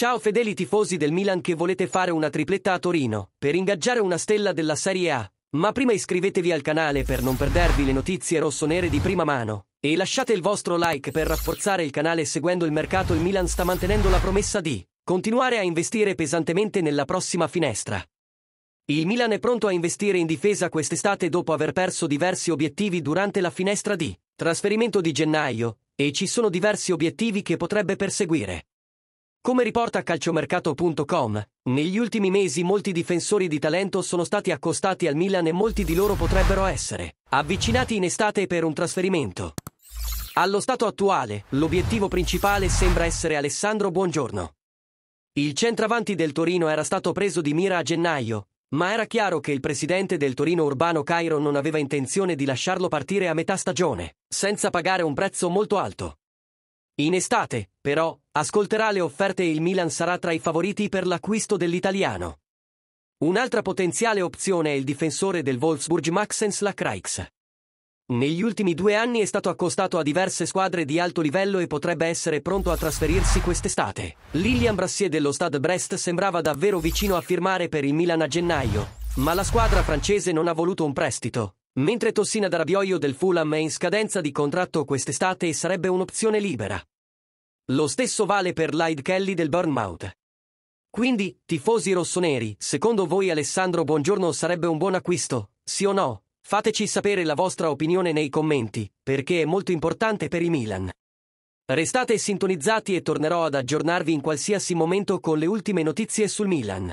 Ciao fedeli tifosi del Milan che volete fare una tripletta a Torino, per ingaggiare una stella della Serie A. Ma prima iscrivetevi al canale per non perdervi le notizie rossonere di prima mano. E lasciate il vostro like per rafforzare il canale seguendo il mercato il Milan sta mantenendo la promessa di continuare a investire pesantemente nella prossima finestra. Il Milan è pronto a investire in difesa quest'estate dopo aver perso diversi obiettivi durante la finestra di trasferimento di gennaio, e ci sono diversi obiettivi che potrebbe perseguire. Come riporta calciomercato.com, negli ultimi mesi molti difensori di talento sono stati accostati al Milan e molti di loro potrebbero essere avvicinati in estate per un trasferimento. Allo stato attuale, l'obiettivo principale sembra essere Alessandro Buongiorno. Il centravanti del Torino era stato preso di mira a gennaio, ma era chiaro che il presidente del Torino Urbano Cairo non aveva intenzione di lasciarlo partire a metà stagione, senza pagare un prezzo molto alto. In estate, però, ascolterà le offerte e il Milan sarà tra i favoriti per l'acquisto dell'italiano. Un'altra potenziale opzione è il difensore del Wolfsburg Maxens Lacraix. Negli ultimi due anni è stato accostato a diverse squadre di alto livello e potrebbe essere pronto a trasferirsi quest'estate. Lilian Brassier dello Stade Brest sembrava davvero vicino a firmare per il Milan a gennaio, ma la squadra francese non ha voluto un prestito, mentre Tossina da del Fulham è in scadenza di contratto quest'estate e sarebbe un'opzione libera. Lo stesso vale per Lyde Kelly del Bournemouth. Quindi, tifosi rossoneri, secondo voi Alessandro Buongiorno sarebbe un buon acquisto, sì o no? Fateci sapere la vostra opinione nei commenti, perché è molto importante per i Milan. Restate sintonizzati e tornerò ad aggiornarvi in qualsiasi momento con le ultime notizie sul Milan.